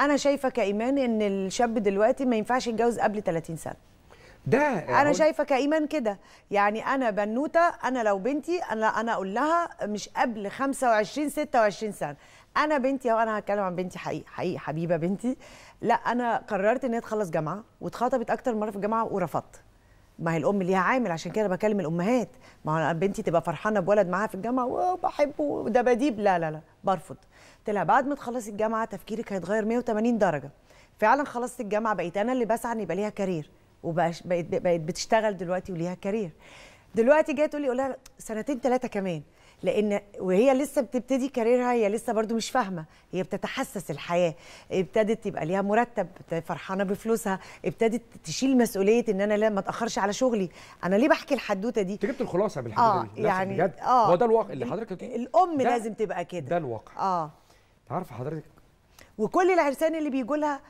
انا شايفه كايمان ان الشاب دلوقتي ما ينفعش يتجوز قبل 30 سنه ده انا شايفه كايمان كده يعني انا بنوته انا لو بنتي انا انا اقول لها مش قبل 25 26 سنه انا بنتي انا هتكلم عن بنتي حقيقي حقيقي حبيبه بنتي لا انا قررت ان هي تخلص جامعه واتخطبت اكتر مره في الجامعه ورفضت ما هي الام ليها عامل عشان كده بكلم الامهات ما بنتي تبقى فرحانه بولد معاها في الجامعه وبحبه ده بديب لا لا لا برفض طلع بعد ما تخلصي الجامعه تفكيرك هيتغير 180 درجه فعلا خلصت الجامعه بقيت انا اللي بسعى ان يبقى ليها كارير وبقيت بتشتغل دلوقتي وليها كارير دلوقتي جايه تقول لي سنتين ثلاثه كمان لان وهي لسه بتبتدي كاريرها هي لسه برضو مش فاهمه هي بتتحسس الحياه ابتدت يبقى ليها مرتب فرحانه بفلوسها ابتدت تشيل مسؤوليه ان انا لا ما اتاخرش على شغلي انا ليه بحكي الحدوته دي انت جبت الخلاصه بالحدوته آه دي يعني بجد آه هو ده الواقع اللي حضرتك الام ده لازم تبقى كده ده الواقع اه عارفه حضرتك وكل العرسان اللي بيجوا لها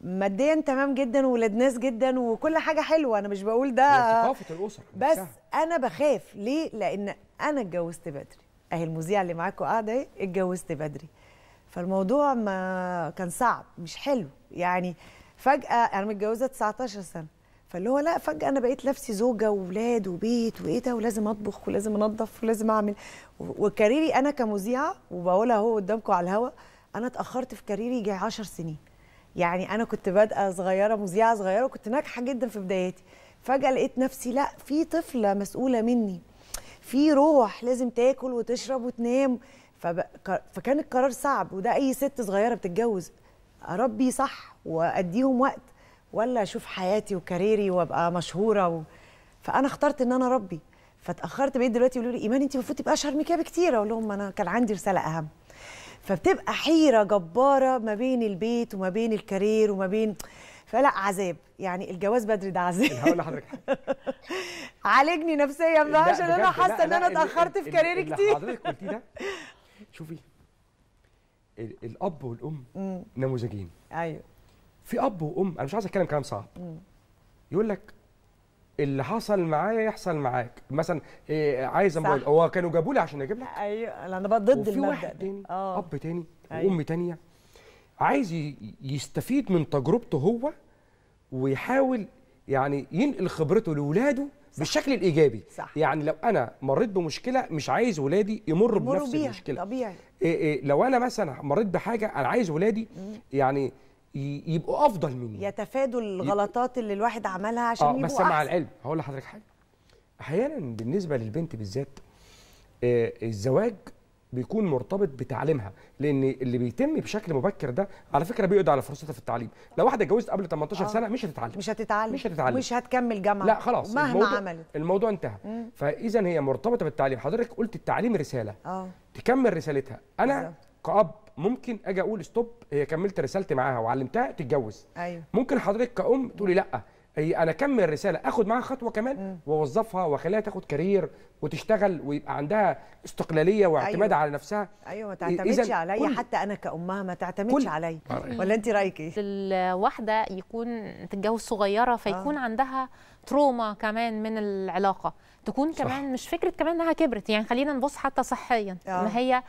ماديا تمام جدا وولاد ناس جدا وكل حاجه حلوه انا مش بقول ده ثقافه الاسر بس انا بخاف ليه لان انا اتجوزت بدري اهي المذيعه اللي معاكم قاعده اهي اتجوزت بدري فالموضوع ما كان صعب مش حلو يعني فجاه انا متجوزه 19 سنه فاللي هو لا فجاه انا بقيت نفسي زوجه واولاد وبيت وايه ده ولازم اطبخ ولازم انظف ولازم اعمل وكاريري انا كمذيعه وبقولها اهو قدامكم على الهوا انا اتاخرت في كاريري جاي 10 سنين يعني انا كنت بادئه صغيره مذيعه صغيره وكنت ناجحه جدا في بداياتي فجاه لقيت نفسي لا في طفله مسؤوله مني في روح لازم تاكل وتشرب وتنام فبقى... فكان القرار صعب وده اي ست صغيره بتتجوز اربي صح واديهم وقت ولا اشوف حياتي وكاريري وابقى مشهوره و... فانا اخترت ان انا اربي فاتاخرت بقيت دلوقتي يقولوا لي ايمان انت المفروض تبقى اشهر من كده بكتير اقول لهم انا كان عندي رساله اهم فبتبقى حيره جباره ما بين البيت وما بين الكارير وما بين فلا عذاب يعني الجواز بدري ده عذاب هقول لحضرتك عالجني نفسيا بقى عشان انا حاسه ان انا اتاخرت في كاريري كتير اللي حضرتك قلتيه ده شوفي الاب والام نموذجين ايوه في اب وام انا مش عايز اتكلم كلام صعب يقول لك اللي حصل معايا يحصل معاك مثلا إيه عايز موبايل هو كانوا جابوا لي عشان اجيب لك ايوه انا بقى ضد المبدا واحد تاني آه. اب تاني أيوه. وام تانيه عايز يستفيد من تجربته هو ويحاول يعني ينقل خبرته لاولاده صح. بالشكل الايجابي صح. يعني لو انا مريت بمشكله مش عايز ولادي يمروا بنفس بيها. المشكله طبيعي إيه إيه لو انا مثلا مريت بحاجه انا عايز ولادي يعني يبقوا افضل مني يتفادوا الغلطات اللي الواحد عملها عشان آه يبقوا بس مع العلم هقول لحضرتك حاجه احيانا بالنسبه للبنت بالذات آه، الزواج بيكون مرتبط بتعليمها لان اللي بيتم بشكل مبكر ده على فكره بيقضي على فرصتها في التعليم لو واحده اتجوزت قبل 18 آه. سنه مش هتتعلم مش هتتعلم مش هتتعلم مش هتكمل جامعه لا خلاص مهما الموضوع عملت الموضوع انتهى مم. فاذا هي مرتبطه بالتعليم حضرتك قلت التعليم رساله آه. تكمل رسالتها انا كاب ممكن اجي اقول ستوب هي كملت رسالتي معاها وعلمتها تتجوز أيوه. ممكن حضرتك كأم تقولي لا هي انا اكمل رساله اخد معاها خطوه كمان واوظفها واخليها تاخد كارير وتشتغل ويبقى عندها استقلاليه واعتماد أيوة. على نفسها ايوه ما تعتمدش عليا حتى انا كامها ما تعتمدش عليا ولا انت رايك ايه؟ الواحده يكون تتجوز صغيره آه. فيكون آه. عندها تروما كمان من العلاقه تكون صح. كمان مش فكره كمان انها كبرت يعني خلينا نبص حتى صحيا آه. ما هي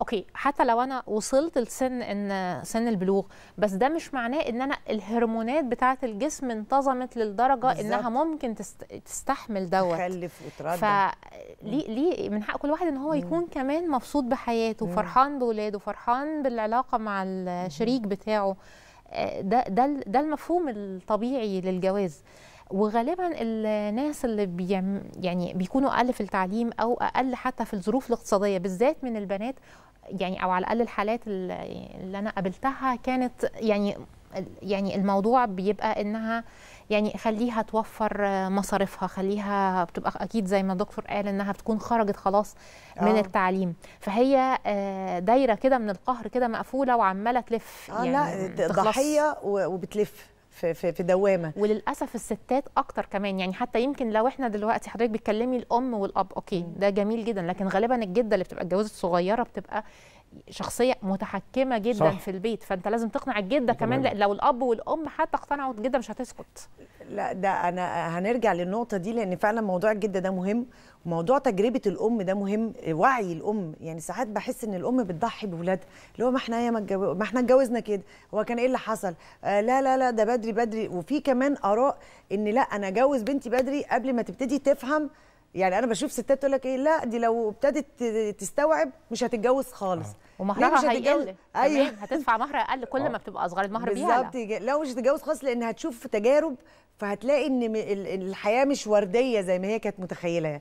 اوكي حتى لو انا وصلت لسن ان سن البلوغ بس ده مش معناه ان انا الهرمونات بتاعه الجسم انتظمت للدرجه بالزبط. انها ممكن تستحمل دوت تخلف وتردد فليه ليه من حق كل واحد ان هو يكون مم. كمان مبسوط بحياته مم. فرحان باولاده فرحان بالعلاقه مع الشريك بتاعه آه، ده ده ده المفهوم الطبيعي للجواز وغالبا الناس اللي بيعم يعني بيكونوا اقل في التعليم او اقل حتى في الظروف الاقتصاديه بالذات من البنات يعني او على الاقل الحالات اللي انا قابلتها كانت يعني يعني الموضوع بيبقى انها يعني خليها توفر مصاريفها خليها بتبقى اكيد زي ما الدكتور قال انها بتكون خرجت خلاص من أوه. التعليم فهي آه، دايره كده من القهر كده مقفوله وعماله تلف آه يعني لا ضحيه وبتلف في في في دوامه وللاسف الستات اكتر كمان يعني حتى يمكن لو احنا دلوقتي حضرتك بتكلمي الام والاب اوكي ده جميل جدا لكن غالبا الجده اللي بتبقى اتجوزت صغيره بتبقى شخصيه متحكمه جدا صح. في البيت فانت لازم تقنع الجده كمان لو الاب والام حتى اقتنعوا الجده مش هتسكت لا ده انا هنرجع للنقطه دي لان فعلا موضوع الجده ده مهم وموضوع تجربه الام ده مهم وعي الام يعني ساعات بحس ان الام بتضحي بولادها اللي هو ما احنا يا ما احنا اتجوزنا كده هو كان ايه اللي حصل آه لا لا لا ده بدري بدري وفي كمان اراء ان لا انا اجوز بنتي بدري قبل ما تبتدي تفهم يعني انا بشوف ستات تقول لك ايه لا دي لو ابتدت تستوعب مش هتتجوز خالص آه. ومهرها هيقل ايوه هتدفع مهر اقل كل آه. ما بتبقى اصغر المهر بيها بالظبط لو مش هتتجوز خالص لان هتشوف تجارب فهتلاقي ان الحياه مش ورديه زي ما هي كانت متخيله